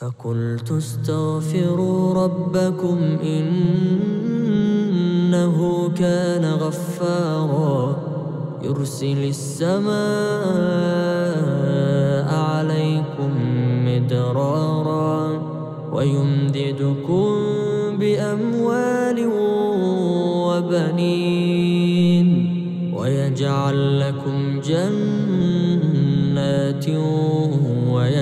فقلت استغفروا ربكم إنه كان غفارا يرسل السماء عليكم مدرارا ويمددكم بأموال وبنين ويجعل لكم جنات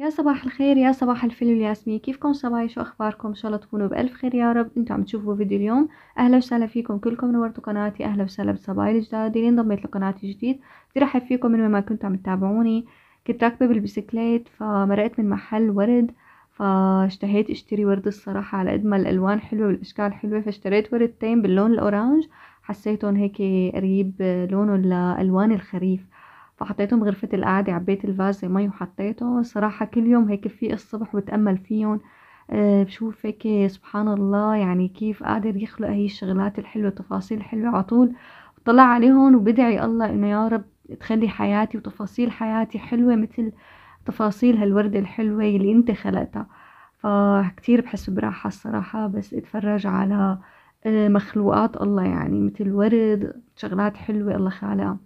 يا صباح الخير يا صباح الفل والياسمين كيفكم صبايا شو اخباركم ان شاء الله تكونوا بالف خير يا رب انتم عم تشوفوا فيديو اليوم اهلا وسهلا فيكم كلكم نورتوا قناتي اهلا وسهلا بصبايا الجداد اللي انضميت لقناتي جديد بدي رحب فيكم من وين ما كنتوا عم تتابعوني كنت راكبه بالبسكليت فمرقت من محل ورد فاشتهيت اشتري ورد الصراحه على قد ما الالوان حلوه والاشكال حلوه فاشتريت وردتين باللون الاورانج حسيتهم هيك قريب لونه لالوان الخريف فحطيتهم غرفة القعدة عبيت الفاز مي وحطيتهم صراحة كل يوم هيك في الصبح بتأمل فيهم آه، بشوف هيك سبحان الله يعني كيف قادر يخلق هي الشغلات الحلوة التفاصيل الحلوة على طول طلع عليهم وبدعي الله انه يا رب تخلي حياتي وتفاصيل حياتي حلوة مثل تفاصيل هالوردة الحلوة اللي انت خلقتها فكتير بحس براحة الصراحة بس اتفرج على آه، مخلوقات الله يعني مثل ورد شغلات حلوة الله خالقها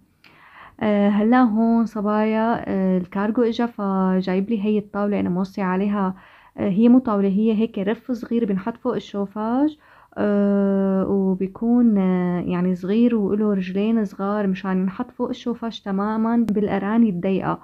آه، هلا هون صبايا آه، الكارغو اجا فجايب لي هي الطاولة انا موصي عليها آه، هي مو طاولة هي هيك رف صغير بنحط فوق الشوفاج وبيكون يعني صغير وله رجلين صغار مشان ينحط فوق الشوفاج تماما بالأراني الضيقة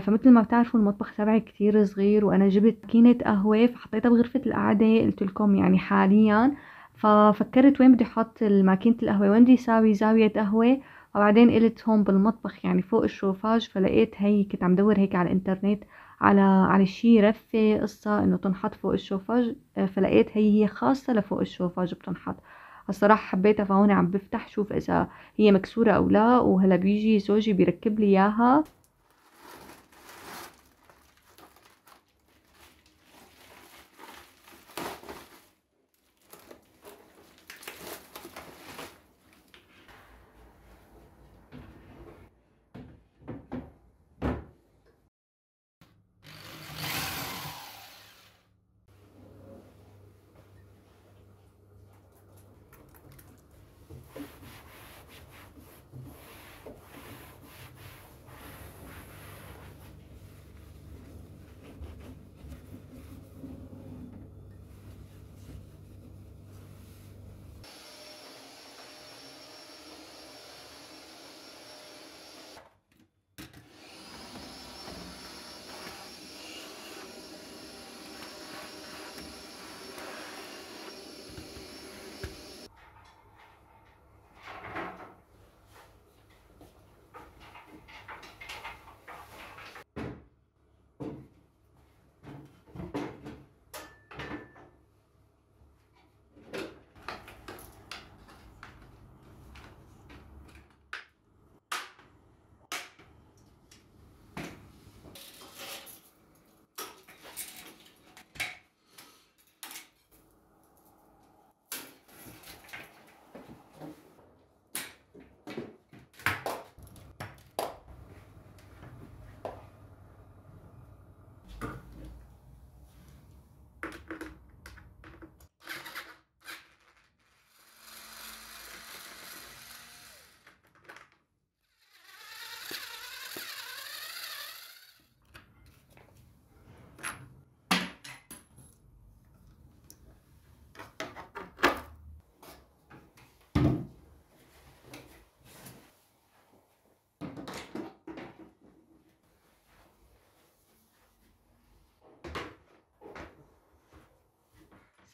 فمثل ما بتعرفوا المطبخ تبعي كتير صغير وانا جبت كينة قهوة فحطيتها بغرفة القعدة قلت لكم يعني حاليا ففكرت وين بدي احط ماكينة القهوة وين بدي اساوي زاوية قهوة وبعدين قلت هون بالمطبخ يعني فوق الشوفاج فلقيت هي كنت عم دور هيك على الانترنت على على شي رفة قصة انه تنحط فوق الشوفاج آه، فلقيت هي هي خاصة لفوق الشوفاج بتنحط الصراحة حبيتها فهون عم بفتح شوف اذا هي مكسورة او لا وهلا بيجي زوجي بيركب لي اياها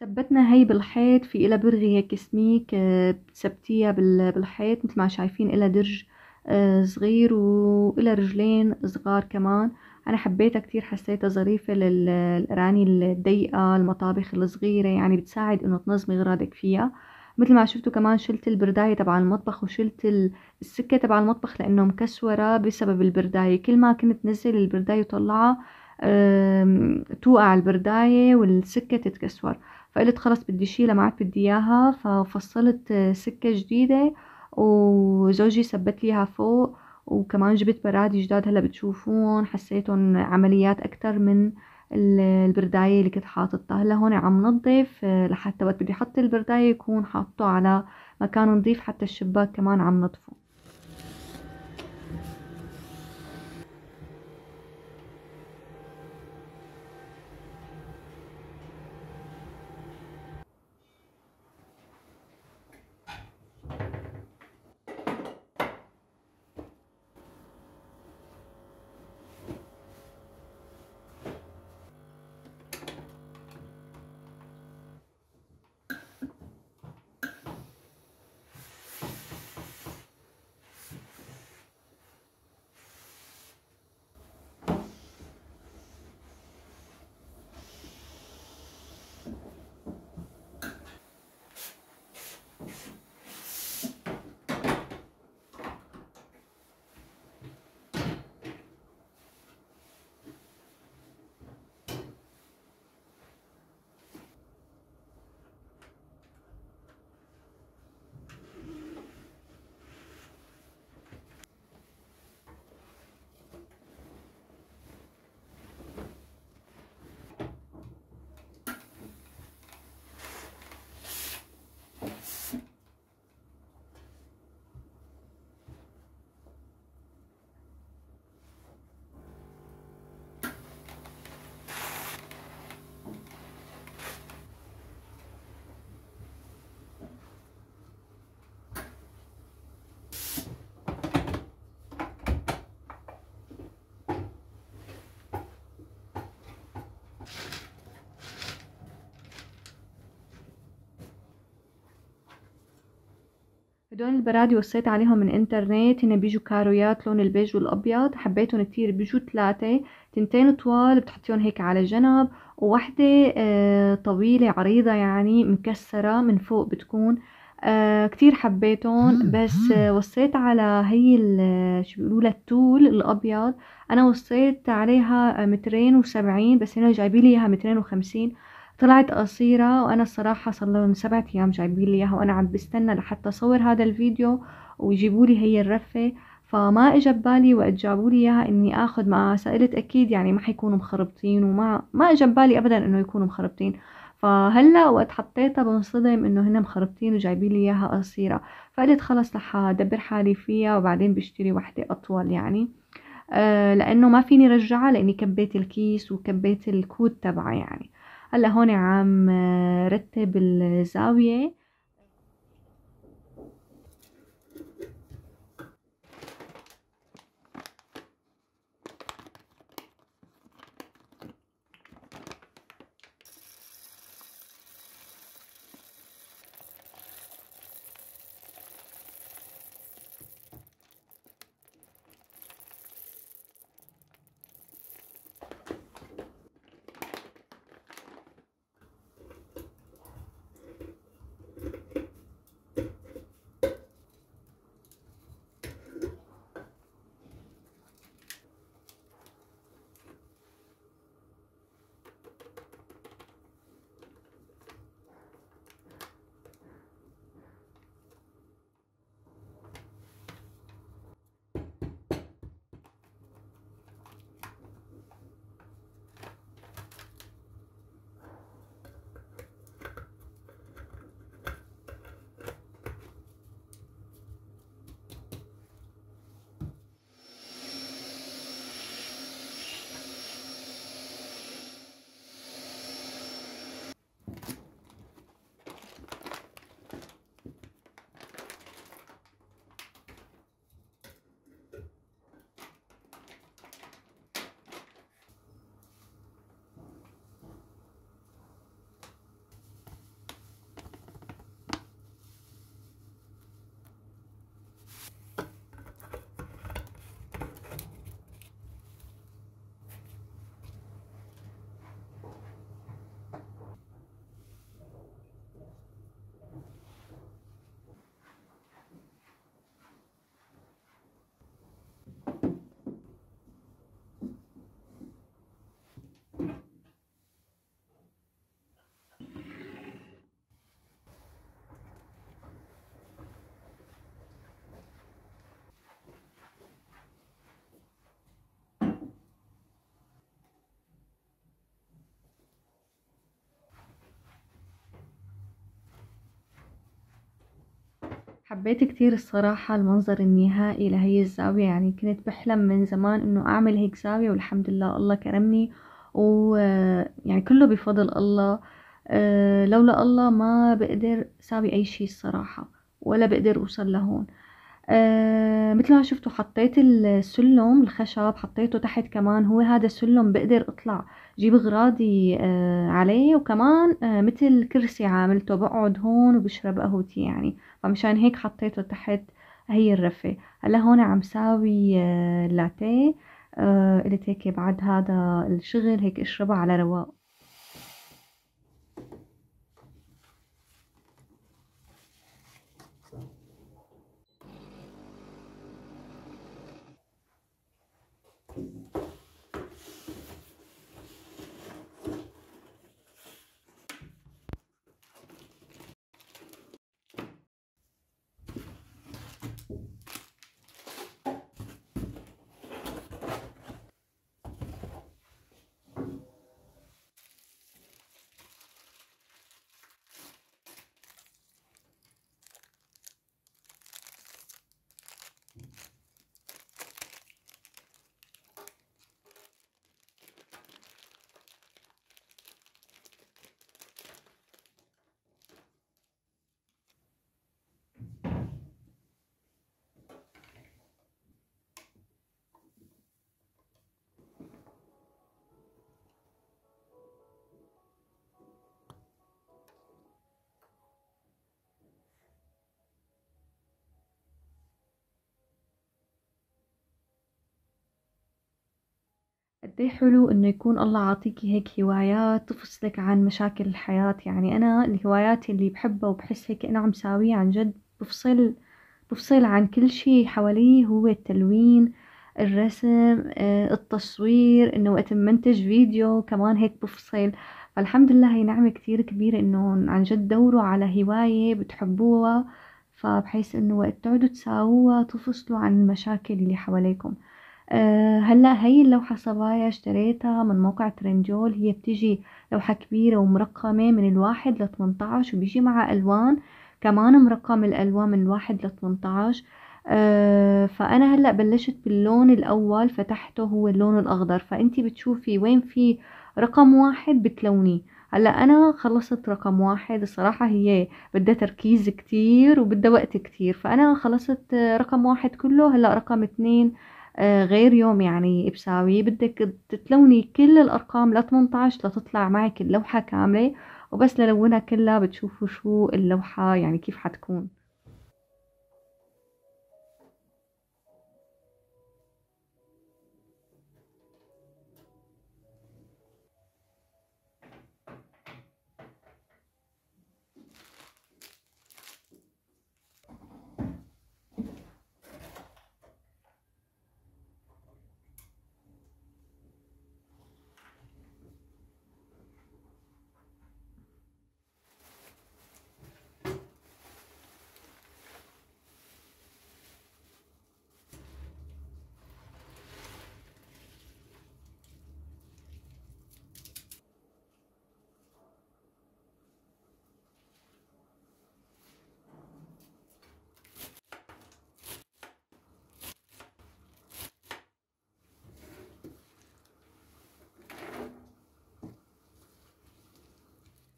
ثبتنا هي بالحيط في إلها برغي هيك سميك بتثبتيها آه، بالحيط مثل ما شايفين إلها درج آه، صغير وإلها رجلين صغار كمان أنا حبيتها كتير حسيتها ظريفة للأراني الضيقة المطابخ الصغيرة يعني بتساعد إنه تنظمي غراضك فيها مثل ما شفتوا كمان شلت البرداية تبع المطبخ وشلت السكة تبع المطبخ لأنه مكسورة بسبب البرداية كل ما كنت نزل البرداية وطلعها توقع البرداية والسكة تتكسر فقلت خلص بدي شيلها ما عاد بدي اياها ففصلت آه، سكة جديدة وزوجي ثبت ليها فوق وكمان جبت براد جداد هلا بتشوفون حسيتهم عمليات اكثر من البرداية اللي كنت حاططها هلا هون عم نظف آه، لحتى وقت بدي احط البرداية يكون حاطه على مكان نظيف حتى الشباك كمان عم نظفه هدول البرادي وصيت عليهم من انترنت هن بيجوا كارويات لون البيج والابيض حبيتهم كتير بيجوا ثلاثة تنتين طوال بتحطيهم هيك على جنب وواحدة آه، طويلة عريضة يعني مكسرة من فوق بتكون آه كتير حبيتهم بس وصيت على هي شو بيقولوا التول الابيض انا وصيت عليها مترين وسبعين بس هنا جايبين لي اياها مترين وخمسين طلعت قصيرة وانا الصراحة صار لهم سبعة ايام جايبين لي اياها وانا عم بستنى لحتى أصور هذا الفيديو ويجيبوا لي هي الرفة فما إجا ببالي وقت جابوا لي اياها اني اخذ معها سألت اكيد يعني ما حيكونوا مخربطين وما ما إجا ببالي ابدا انه يكونوا مخربطين فهلا وقت حطيتها بنصدم انه هن مخربطين وجايبين لي اياها قصيره فقلت خلص رح ادبر حالي فيها وبعدين بشتري وحده اطول يعني آه، لانه ما فيني رجعها لاني كبيت الكيس وكبيت الكود تبعها يعني هلا هون عم رتب الزاوية حبيت كتير الصراحة المنظر النهائي لهي الزاوية يعني كنت بحلم من زمان انه اعمل هيك زاوية والحمد لله الله كرمني ويعني كله بفضل الله آه، لولا الله ما بقدر ساوي اي شي الصراحة ولا بقدر اوصل لهون آه، مثل ما شفتوا حطيت السلم الخشب حطيته تحت كمان هو هذا السلم بقدر اطلع جيب اغراضي آه عليه وكمان آه مثل كرسي عاملته بقعد هون وبشرب قهوتي يعني فمشان هيك حطيته تحت هي الرفة هلا هون عم ساوي آه لاتيه آه قلت هيك بعد هذا الشغل هيك اشربه على رواق قد إيه حلو انه يكون الله عاطيكي هيك هوايات تفصلك عن مشاكل الحياة يعني انا الهوايات اللي بحبها وبحس هيك انا عم ساويها عن جد بفصل بفصل عن كل شي حواليه هو التلوين الرسم آه، التصوير انه وقت منتج فيديو كمان هيك بفصل فالحمد لله هي نعمة كتير كبيرة انه عن جد دوروا على هواية بتحبوها فبحيث انه وقت تقعدوا تساووها تفصلوا عن المشاكل اللي حواليكم آه، هلا هي اللوحة صبايا اشتريتها من موقع ترنجول هي بتجي لوحة كبيرة ومرقمة من الواحد لتمنتعش وبيجي معها ألوان كمان مرقم الألوان من الواحد لتمنتعش أه فأنا هلا بلشت باللون الأول فتحته هو اللون الأخضر فأنتي بتشوفي وين في رقم واحد بتلونيه هلا أنا خلصت رقم واحد الصراحة هي بدها تركيز كتير وبدها وقت كتير فأنا خلصت رقم واحد كله هلا رقم اتنين آه، غير يوم يعني بساوي بدك تلوني كل الأرقام ل 18 لتطلع معك اللوحة كاملة وبس للونها كلها بتشوفوا شو اللوحة يعني كيف حتكون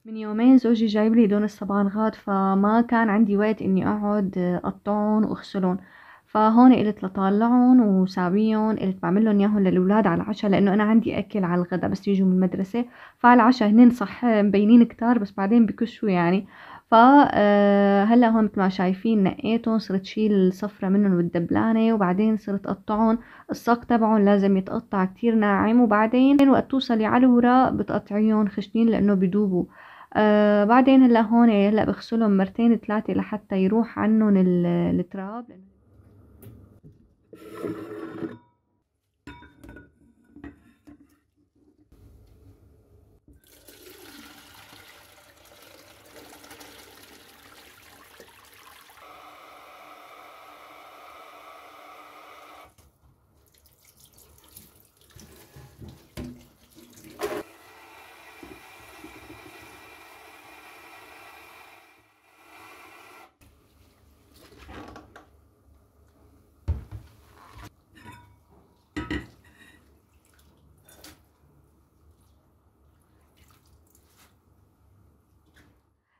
من يومين زوجي جايب لي دون الصبانغات فما كان عندي وقت اني اقعد آه، اقطعهم واغسلهم فهون قلت لطالعهم وساويهم قلت لهم اياهم للاولاد على العشاء لانه انا عندي اكل على الغداء بس يجوا من المدرسه فعلى العشاء هنن صح مبينين كتار بس بعدين بكشوا يعني فهلا آه، هون مثل ما شايفين نقيتهم صرت شيل الصفرة منهم والدبلانة وبعدين صرت قطعهم الساق تبعهم لازم يتقطع كتير ناعم وبعدين وقت توصلي على الوراق بتقطعيهم خشنين لانه بدوبوا آه، بعدين هلا هون إيه، هلا بغسلهم مرتين ثلاثة لحتى يروح عنهم التراب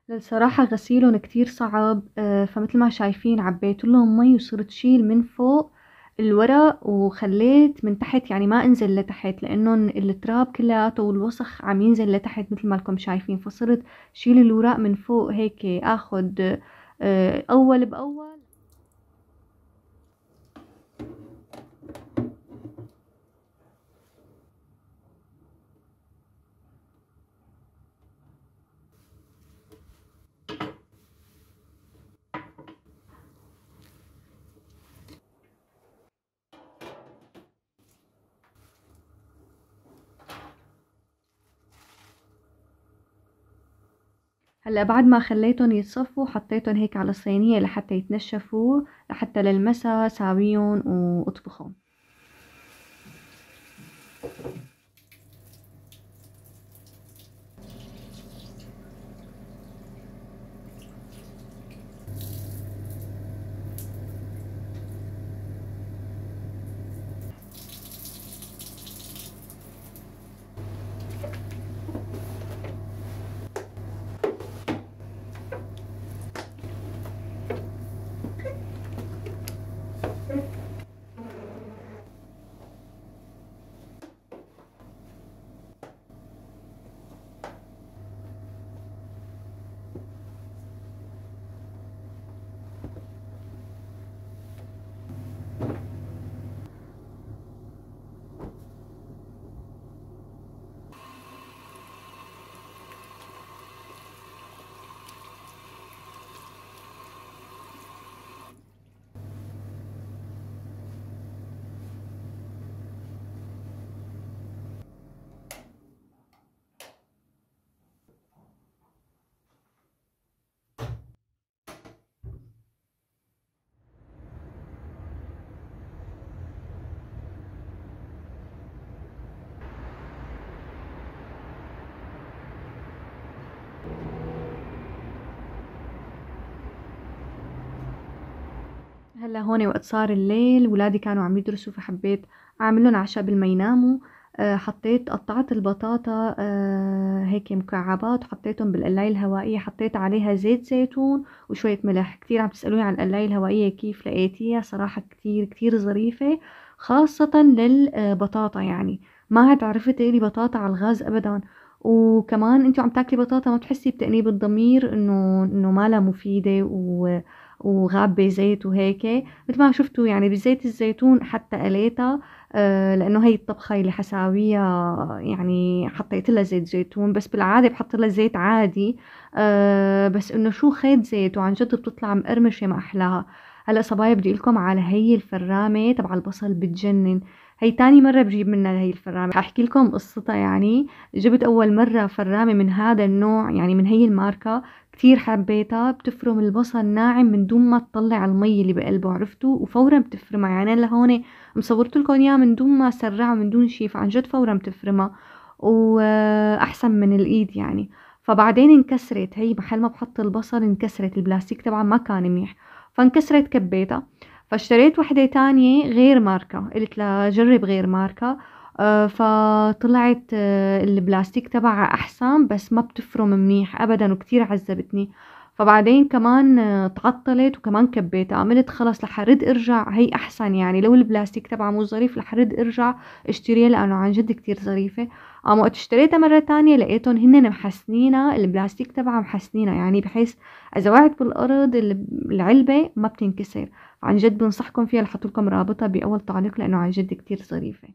للصراحة غسيلهم كتير صعب، آه، فمثل فمتل ما شايفين عبّيتلهم مي وصرت شيل من فوق الورق وخلّيت من تحت يعني ما انزل لتحت، لانه التراب كلّياته والوسخ عم ينزل لتحت متل لكم شايفين، فصرت شيل الوراق من فوق هيك آخد آه، أوّل بأوّل. هلا بعد ما خليتهم يتصفوا حطيتهم هيك على الصينية لحتى يتنشفوا لحتى للمسا ساويهم واطبخهم هلا هون وقت صار الليل ولادي كانوا عم يدرسوا فحبيت اعمل لهم عشاء قبل ما يناموا آه، حطيت قطعت البطاطا آه، هيك مكعبات وحطيتهم بالقلاية الهوائية حطيت عليها زيت زيتون وشوية ملح كتير عم تسألوني عن القلاية الهوائية كيف لقيتيها صراحة كتير كتير ظريفة خاصة للبطاطا آه، يعني ما عاد عرفت تقلي بطاطا على الغاز ابدا وكمان انتي عم تاكلي بطاطا ما بتحسي بتأنيب الضمير انه انه مالها مفيدة و وغابة زيت وهيك مثل ما شفتوا يعني بزيت الزيتون حتى قليتها آه، لانه هي الطبخه اللي حساويها يعني حطيت لها زيت زيتون بس بالعاده بحط لها زيت عادي آه، بس انه شو خيط زيت وعن جد بتطلع مقرمشه ما احلاها هلا صبايا بدي لكم على هي الفرامه تبع البصل بتجنن هي تاني مرة بجيب منها هي الفرامة حاحكي لكم قصتها يعني جبت أول مرة فرامة من هذا النوع يعني من هي الماركة كتير حبيتها بتفرم البصل ناعم من دون ما تطلع المي اللي بقلبه عرفتوا وفورا بتفرمها يعني انا لهون إيه، مصورت لكم اياها من دون ما اسرعها من دون شيء فعن جد فورا بتفرمها واحسن من الايد يعني فبعدين انكسرت هي محل ما بحط البصل انكسرت البلاستيك تبعها ما كان منيح فانكسرت كبيتها فاشتريت وحده تانية غير ماركة قلت لها جرب غير ماركة آه، فطلعت آه، البلاستيك تبعها احسن بس ما بتفرم منيح ابدا وكتير عذبتني فبعدين كمان آه، تعطلت وكمان كبيتها عملت خلص رح ارد ارجع هي احسن يعني لو البلاستيك تبعها مو ظريف رح ارد ارجع اشتريها لانه عن جد كتير ظريفه قام وقت اشتريتها مرة تانية لقيتهم هن محسنينها البلاستيك تبعها محسنينها يعني بحيث اذا وقعت بالارض العلبة ما بتنكسر عن جد بنصحكم فيها لحطولكم لكم رابطها باول تعليق لانه عن جد كتير ظريفة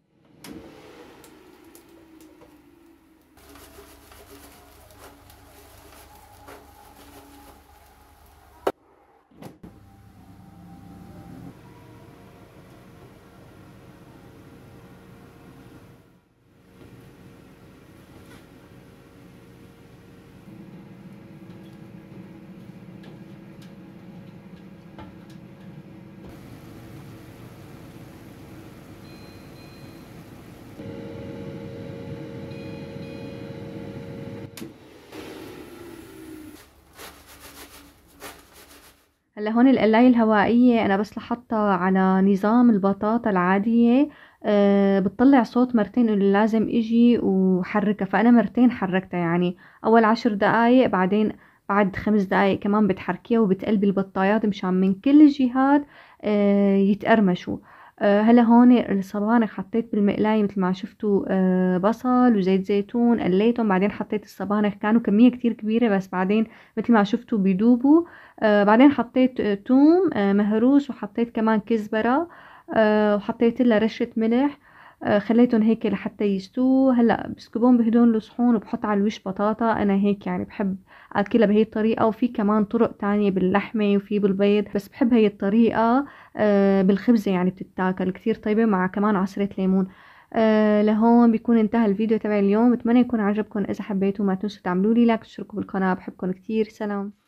هلا هون القلاية الهوائية أنا بس لحطها على نظام البطاطا العادية أه بتطلع صوت مرتين انه لازم اجي وحركها فانا مرتين حركتها يعني اول عشر دقايق بعدين بعد خمس دقايق كمان بتحركيها وبتقلبي البطايات مشان من كل الجهات أه يتقرمشوا آه، هلا هون الصواني حطيت بالمقلاية مثل ما شفتوا آه، بصل وزيت زيتون قليتهم بعدين حطيت الصبانخ كانوا كمية كتير كبيرة بس بعدين مثل ما شفتوا بيدوبوا آه، بعدين حطيت توم مهروس وحطيت كمان كزبرة وحطيت لها رشة ملح آه، خليتهم هيك لحتى يستووا هلا بسكبهم بهدون الصحون وبحط على الوش بطاطا انا هيك يعني بحب اكلها بهي الطريقه وفي كمان طرق تانية باللحمه وفي بالبيض بس بحب هي الطريقه آه، بالخبزه يعني بتتاكل كتير طيبه مع كمان عصره ليمون أه لهون بيكون انتهى الفيديو تبع اليوم بتمنى يكون عجبكم اذا حبيتوا ما تنسوا تعملوا لي لايك وتشتركوا بالقناه بحبكم كتير سلام